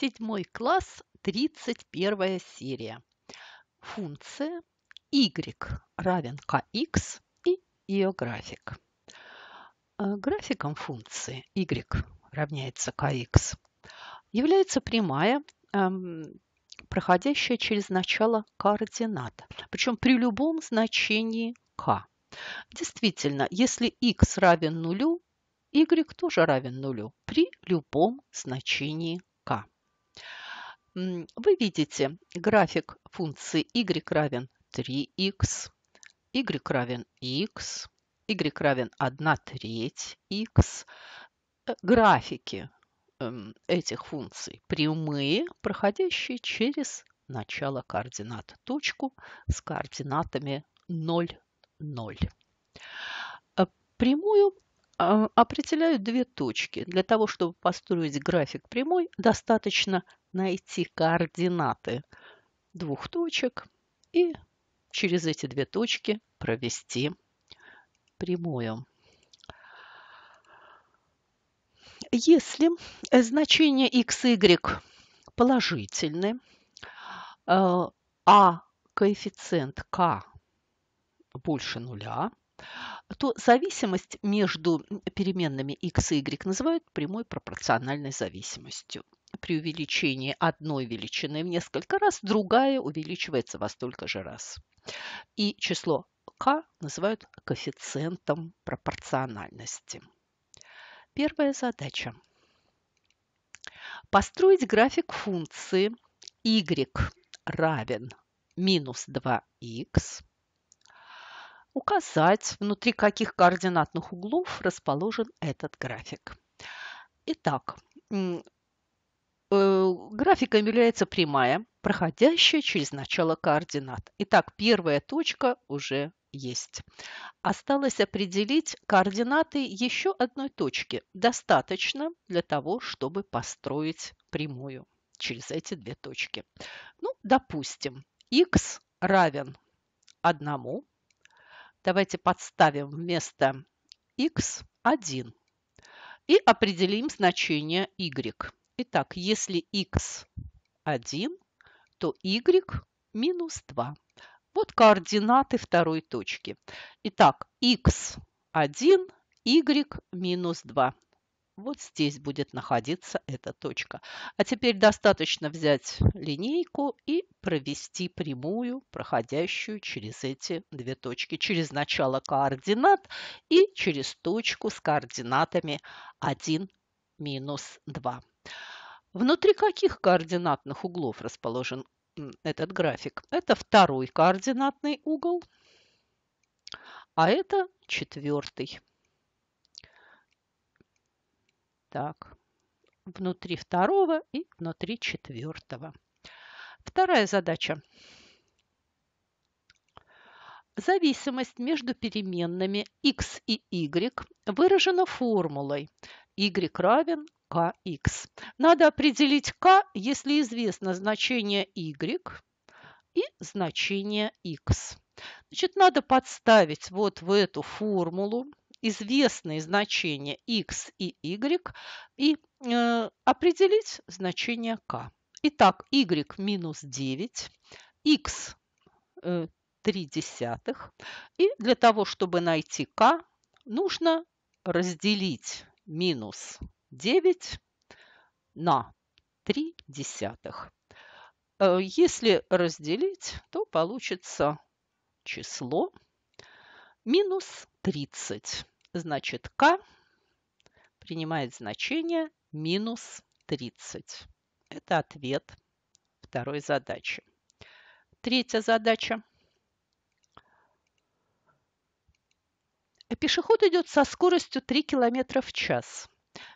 Седьмой класс, 31 серия. Функция y равен kx и ее график. А, графиком функции y равняется kx является прямая, эм, проходящая через начало координат, причем при любом значении k. Действительно, если x равен нулю, y тоже равен нулю при любом значении k. Вы видите график функции y равен 3x, y равен x, y равен 1 треть x. Э, графики эм, этих функций прямые, проходящие через начало координат, точку с координатами 0, 0. Э, прямую а, определяют две точки. Для того, чтобы построить график прямой, достаточно найти координаты двух точек и через эти две точки провести прямую. Если значения x, y положительны, а, а коэффициент k больше нуля, то зависимость между переменными x и y называют прямой пропорциональной зависимостью. При увеличении одной величины в несколько раз другая увеличивается во столько же раз. И число k называют коэффициентом пропорциональности. Первая задача. Построить график функции y равен минус 2 x указать, внутри каких координатных углов расположен этот график. Итак, э, графиком является прямая, проходящая через начало координат. Итак, первая точка уже есть. Осталось определить координаты еще одной точки. Достаточно для того, чтобы построить прямую через эти две точки. Ну, допустим, x равен одному. Давайте подставим вместо x 1 и определим значение y. Итак, если x 1, то y минус 2. Вот координаты второй точки. Итак, x 1, y минус 2. Вот здесь будет находиться эта точка. А теперь достаточно взять линейку и провести прямую, проходящую через эти две точки, через начало координат и через точку с координатами 1, минус 2. Внутри каких координатных углов расположен этот график? Это второй координатный угол, а это четвертый так. Внутри второго и внутри четвертого. Вторая задача. Зависимость между переменными x и y выражена формулой y равен kx. Надо определить k, если известно значение y и значение x. Значит, надо подставить вот в эту формулу известные значения x и y и э, определить значение k. Итак, y минус 9, x э, 3 десятых. И для того, чтобы найти k, нужно разделить минус 9 на 3 десятых. Э, если разделить, то получится число минус 30. Значит, k принимает значение минус 30. Это ответ второй задачи. Третья задача. Пешеход идет со скоростью 3 км в час.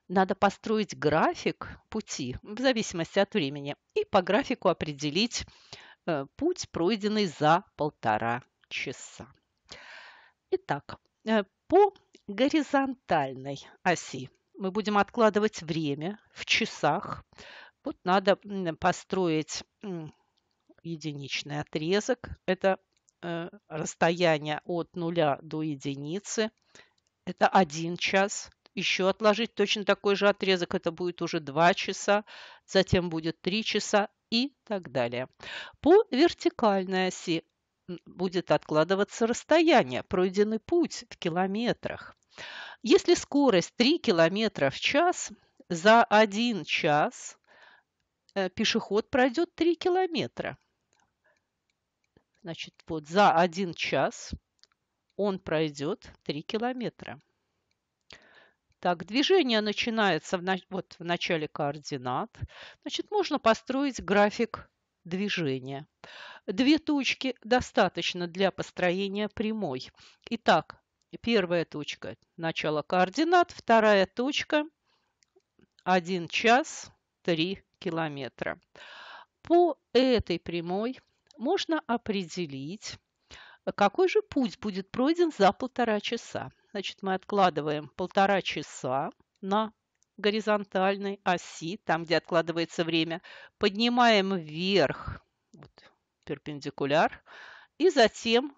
Надо построить график пути в зависимости от времени и по графику определить э, путь, пройденный за полтора часа. Итак, э, по горизонтальной оси. Мы будем откладывать время в часах. Вот надо построить единичный отрезок. Это э, расстояние от нуля до единицы. Это один час. Еще отложить точно такой же отрезок. Это будет уже два часа. Затем будет три часа и так далее. По вертикальной оси будет откладываться расстояние, пройденный путь в километрах. Если скорость 3 км в час, за 1 час э, пешеход пройдет 3 километра. Значит, вот за 1 час он пройдет 3 километра. Так, движение начинается в, вот, в начале координат. Значит, можно построить график движения. Две точки достаточно для построения прямой. Итак, первая точка – начало координат, вторая точка – 1 час 3 километра. По этой прямой можно определить, какой же путь будет пройден за полтора часа. Значит, мы откладываем полтора часа на горизонтальной оси, там, где откладывается время, поднимаем вверх, вот, перпендикуляр, и затем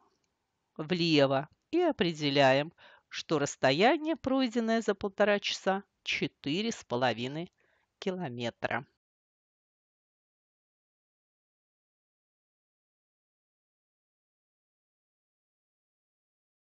влево и определяем, что расстояние, пройденное за полтора часа, 4,5 километра.